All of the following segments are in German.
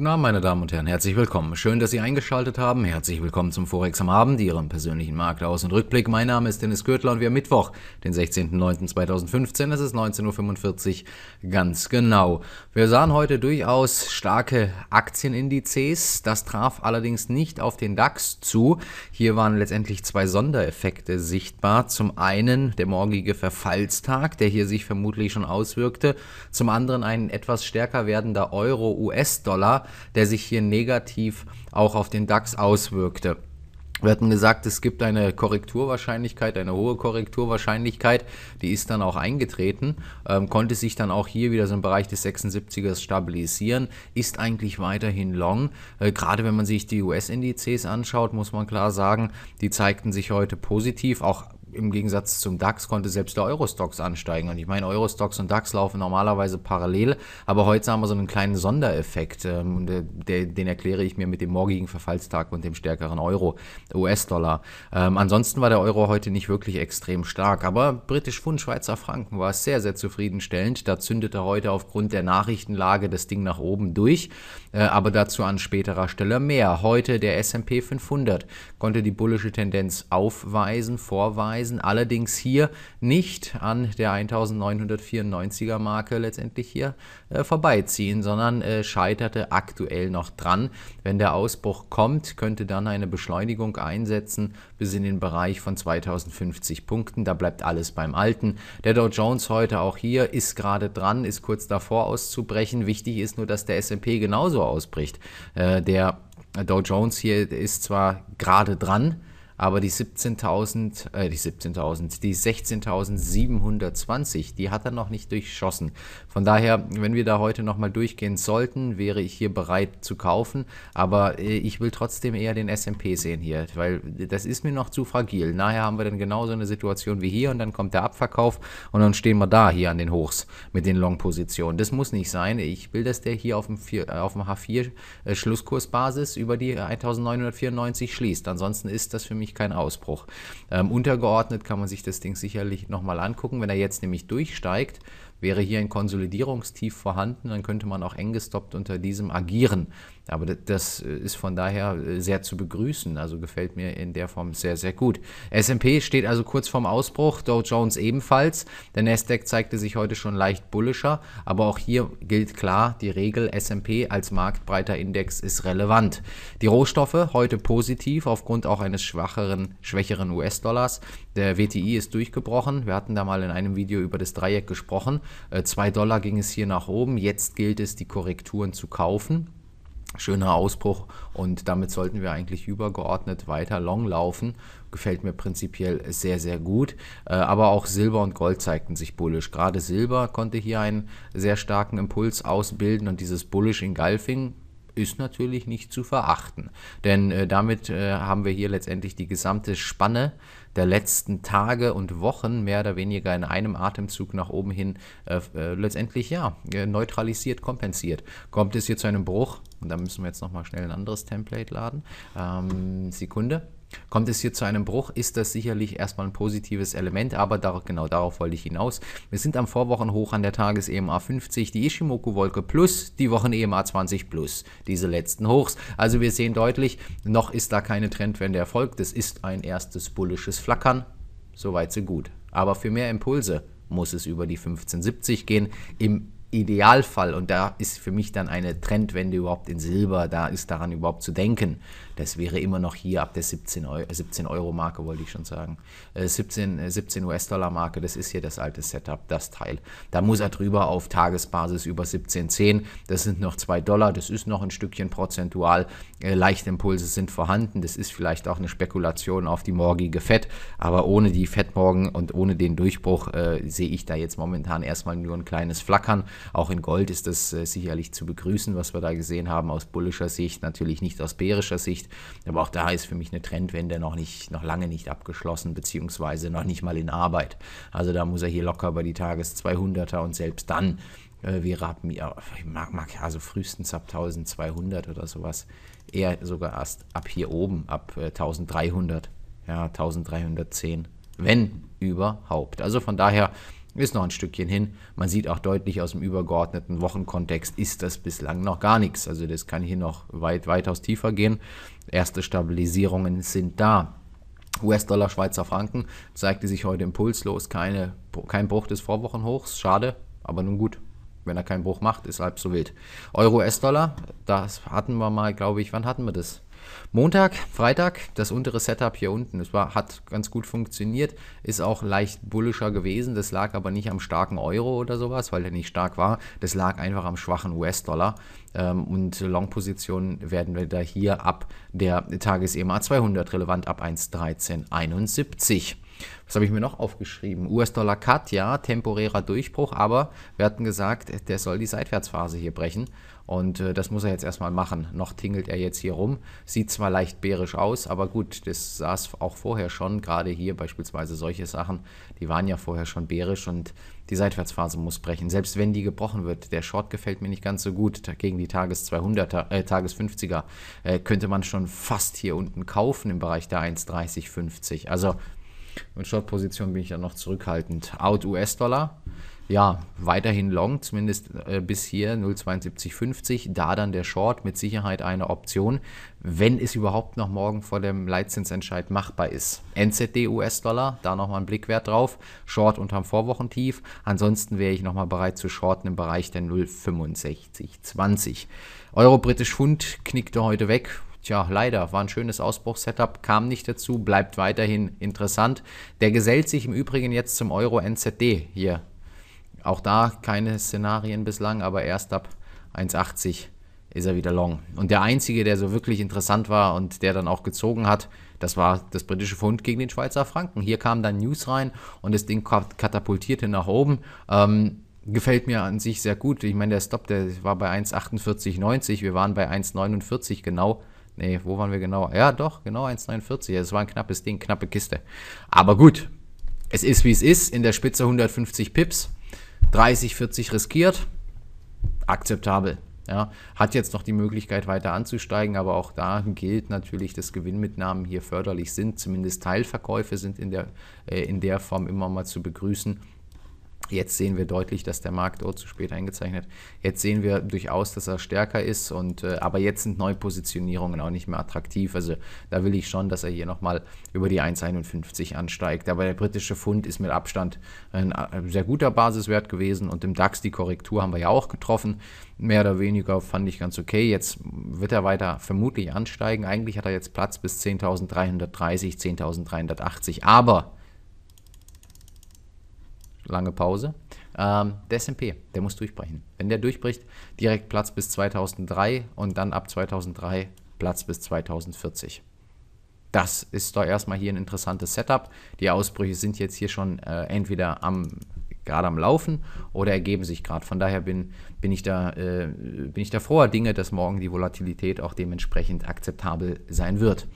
Guten Abend, meine Damen und Herren, herzlich willkommen. Schön, dass Sie eingeschaltet haben. Herzlich willkommen zum Forex am Abend, Ihrem persönlichen Markt aus und Rückblick. Mein Name ist Dennis Gürtler und wir haben Mittwoch, den 16.09.2015. Es ist 19.45 Uhr, ganz genau. Wir sahen heute durchaus starke Aktienindizes. Das traf allerdings nicht auf den DAX zu. Hier waren letztendlich zwei Sondereffekte sichtbar. Zum einen der morgige Verfallstag, der hier sich vermutlich schon auswirkte. Zum anderen ein etwas stärker werdender Euro-US-Dollar der sich hier negativ auch auf den DAX auswirkte. Wir hatten gesagt, es gibt eine Korrekturwahrscheinlichkeit, eine hohe Korrekturwahrscheinlichkeit, die ist dann auch eingetreten, ähm, konnte sich dann auch hier wieder so im Bereich des 76ers stabilisieren, ist eigentlich weiterhin long. Äh, gerade wenn man sich die US-Indizes anschaut, muss man klar sagen, die zeigten sich heute positiv, auch im Gegensatz zum DAX konnte selbst der Eurostox ansteigen. Und ich meine, Eurostox und DAX laufen normalerweise parallel, aber heute haben wir so einen kleinen Sondereffekt. Ähm, äh, der, den erkläre ich mir mit dem morgigen Verfallstag und dem stärkeren Euro, US-Dollar. Ähm, ansonsten war der Euro heute nicht wirklich extrem stark, aber britisch Pfund, Schweizer Franken war sehr, sehr zufriedenstellend. Da zündete heute aufgrund der Nachrichtenlage das Ding nach oben durch, äh, aber dazu an späterer Stelle mehr. Heute der S&P 500 konnte die bullische Tendenz aufweisen, vorweisen Preisen, allerdings hier nicht an der 1994er Marke letztendlich hier äh, vorbeiziehen, sondern äh, scheiterte aktuell noch dran. Wenn der Ausbruch kommt, könnte dann eine Beschleunigung einsetzen bis in den Bereich von 2050 Punkten. Da bleibt alles beim Alten. Der Dow Jones heute auch hier ist gerade dran, ist kurz davor auszubrechen. Wichtig ist nur, dass der S&P genauso ausbricht. Äh, der Dow Jones hier ist zwar gerade dran, aber die 17.000, äh, die 17.000, die 16.720, die hat er noch nicht durchschossen. Von daher, wenn wir da heute nochmal durchgehen sollten, wäre ich hier bereit zu kaufen. Aber äh, ich will trotzdem eher den S&P sehen hier, weil das ist mir noch zu fragil. Nachher haben wir dann genauso eine Situation wie hier und dann kommt der Abverkauf und dann stehen wir da hier an den Hochs mit den Long-Positionen. Das muss nicht sein. Ich will, dass der hier auf dem, äh, auf dem H4 äh, Schlusskursbasis über die 1994 schließt. Ansonsten ist das für mich ich keinen Ausbruch. Ähm, untergeordnet kann man sich das Ding sicherlich nochmal angucken. Wenn er jetzt nämlich durchsteigt, wäre hier ein Konsolidierungstief vorhanden, dann könnte man auch eng gestoppt unter diesem agieren. Aber das äh, ist von daher äh, sehr zu begrüßen. Also gefällt mir in der Form sehr, sehr gut. SP steht also kurz vorm Ausbruch, Dow Jones ebenfalls. Der Nasdaq zeigte sich heute schon leicht bullischer, aber auch hier gilt klar die Regel, SP als marktbreiter Index ist relevant. Die Rohstoffe heute positiv aufgrund auch eines schwacheren, schwächeren US-Dollars. Der WTI ist durchgebrochen. Wir hatten da mal in einem Video über das Dreieck gesprochen. Äh, zwei Dollar ging es hier nach oben. Jetzt gilt es, die Korrekturen zu kaufen. Schöner Ausbruch und damit sollten wir eigentlich übergeordnet weiter long laufen. Gefällt mir prinzipiell sehr, sehr gut. Äh, aber auch Silber und Gold zeigten sich bullisch. Gerade Silber konnte hier einen sehr starken Impuls ausbilden und dieses Bullish in Galfing ist natürlich nicht zu verachten. Denn äh, damit äh, haben wir hier letztendlich die gesamte Spanne der letzten Tage und Wochen mehr oder weniger in einem Atemzug nach oben hin äh, äh letztendlich ja äh, neutralisiert, kompensiert. Kommt es hier zu einem Bruch? Und da müssen wir jetzt nochmal schnell ein anderes Template laden. Ähm, Sekunde. Kommt es hier zu einem Bruch, ist das sicherlich erstmal ein positives Element, aber dar genau darauf wollte ich hinaus. Wir sind am Vorwochenhoch an der Tages-EMA 50, die Ishimoku-Wolke plus die Wochen-EMA 20 plus diese letzten Hochs. Also wir sehen deutlich, noch ist da keine Trendwende erfolgt. Es ist ein erstes bullisches Flackern. Soweit so gut. Aber für mehr Impulse muss es über die 1570 gehen. Im Idealfall, und da ist für mich dann eine Trendwende überhaupt in Silber, da ist daran überhaupt zu denken, das wäre immer noch hier ab der 17 Euro, 17 Marke, wollte ich schon sagen. 17, äh, 17 äh, US-Dollar Marke, das ist hier das alte Setup, das Teil. Da muss er drüber auf Tagesbasis über 17,10. Das sind noch 2 Dollar, das ist noch ein Stückchen prozentual. Äh, Leichte Impulse sind vorhanden. Das ist vielleicht auch eine Spekulation auf die morgige Fett. aber ohne die FED morgen und ohne den Durchbruch äh, sehe ich da jetzt momentan erstmal nur ein kleines Flackern. Auch in Gold ist das äh, sicherlich zu begrüßen, was wir da gesehen haben, aus bullischer Sicht, natürlich nicht aus bärischer Sicht. Aber auch da ist für mich eine Trendwende noch nicht, noch lange nicht abgeschlossen, beziehungsweise noch nicht mal in Arbeit. Also da muss er hier locker bei die Tages 200er und selbst dann äh, wäre ab mir, mag, mag, also frühestens ab 1200 oder sowas, eher sogar erst ab hier oben, ab äh, 1300, ja, 1310, wenn überhaupt. Also von daher ist noch ein Stückchen hin. Man sieht auch deutlich aus dem übergeordneten Wochenkontext ist das bislang noch gar nichts. Also das kann hier noch weit, weitaus tiefer gehen. Erste Stabilisierungen sind da. US-Dollar, Schweizer Franken zeigte sich heute impulslos, keine, kein Bruch des Vorwochenhochs. Schade, aber nun gut. Wenn er keinen Bruch macht, ist halb so wild. Euro-US-Dollar, das hatten wir mal, glaube ich, wann hatten wir das? Montag, Freitag, das untere Setup hier unten, das war, hat ganz gut funktioniert, ist auch leicht bullischer gewesen. Das lag aber nicht am starken Euro oder sowas, weil der nicht stark war. Das lag einfach am schwachen US-Dollar. Ähm, und Long-Positionen werden wir da hier ab der Tages-EMA 200 relevant ab 1,1371. Was habe ich mir noch aufgeschrieben? US-Dollar Cut, ja, temporärer Durchbruch, aber wir hatten gesagt, der soll die Seitwärtsphase hier brechen. Und äh, das muss er jetzt erstmal machen. Noch tingelt er jetzt hier rum. Sieht zwar leicht bärisch aus, aber gut, das saß auch vorher schon. Gerade hier beispielsweise solche Sachen, die waren ja vorher schon bärisch und die Seitwärtsphase muss brechen. Selbst wenn die gebrochen wird, der Short gefällt mir nicht ganz so gut. Gegen die Tages 200er, äh, Tages 50er äh, könnte man schon fast hier unten kaufen im Bereich der 1,3050. Also und Short-Position bin ich ja noch zurückhaltend. Out US-Dollar. Ja, weiterhin long, zumindest äh, bis hier 0,7250. Da dann der Short mit Sicherheit eine Option, wenn es überhaupt noch morgen vor dem Leitzinsentscheid machbar ist. NZD US-Dollar, da nochmal ein Blickwert drauf. Short unterm Vorwochentief. Ansonsten wäre ich nochmal bereit zu shorten im Bereich der 0,6520. Euro-Britisch-Pfund knickte heute weg Tja, leider war ein schönes Ausbruchsetup, kam nicht dazu, bleibt weiterhin interessant. Der gesellt sich im Übrigen jetzt zum Euro NZD hier. Auch da keine Szenarien bislang, aber erst ab 1,80 ist er wieder long. Und der einzige, der so wirklich interessant war und der dann auch gezogen hat, das war das britische Pfund gegen den Schweizer Franken. Hier kamen dann News rein und das Ding katapultierte nach oben. Ähm, gefällt mir an sich sehr gut. Ich meine, der Stop, der war bei 1,4890, wir waren bei 1,49 genau. Nee, wo waren wir genau? Ja, doch, genau 1,49. Es war ein knappes Ding, knappe Kiste. Aber gut, es ist wie es ist. In der Spitze 150 Pips, 30, 40 riskiert. Akzeptabel. Ja, hat jetzt noch die Möglichkeit weiter anzusteigen, aber auch da gilt natürlich, dass Gewinnmitnahmen hier förderlich sind. Zumindest Teilverkäufe sind in der, äh, in der Form immer mal zu begrüßen. Jetzt sehen wir deutlich, dass der Markt oh, zu spät eingezeichnet. Jetzt sehen wir durchaus, dass er stärker ist und äh, aber jetzt sind Neupositionierungen auch nicht mehr attraktiv. Also da will ich schon, dass er hier nochmal über die 1,51 ansteigt. Aber der britische Pfund ist mit Abstand ein äh, sehr guter Basiswert gewesen und im DAX die Korrektur haben wir ja auch getroffen. Mehr oder weniger fand ich ganz okay. Jetzt wird er weiter vermutlich ansteigen. Eigentlich hat er jetzt Platz bis 10.330, 10.380. Aber lange Pause. Ähm, der S&P, der muss durchbrechen. Wenn der durchbricht, direkt Platz bis 2003 und dann ab 2003 Platz bis 2040. Das ist doch erstmal hier ein interessantes Setup. Die Ausbrüche sind jetzt hier schon äh, entweder am gerade am Laufen oder ergeben sich gerade. Von daher bin, bin, ich da, äh, bin ich da froher Dinge, dass morgen die Volatilität auch dementsprechend akzeptabel sein wird.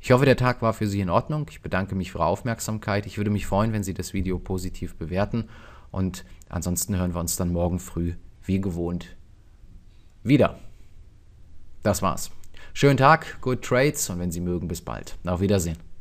Ich hoffe, der Tag war für Sie in Ordnung. Ich bedanke mich für Ihre Aufmerksamkeit. Ich würde mich freuen, wenn Sie das Video positiv bewerten. Und ansonsten hören wir uns dann morgen früh wie gewohnt wieder. Das war's. Schönen Tag, good trades und wenn Sie mögen, bis bald. Auf Wiedersehen.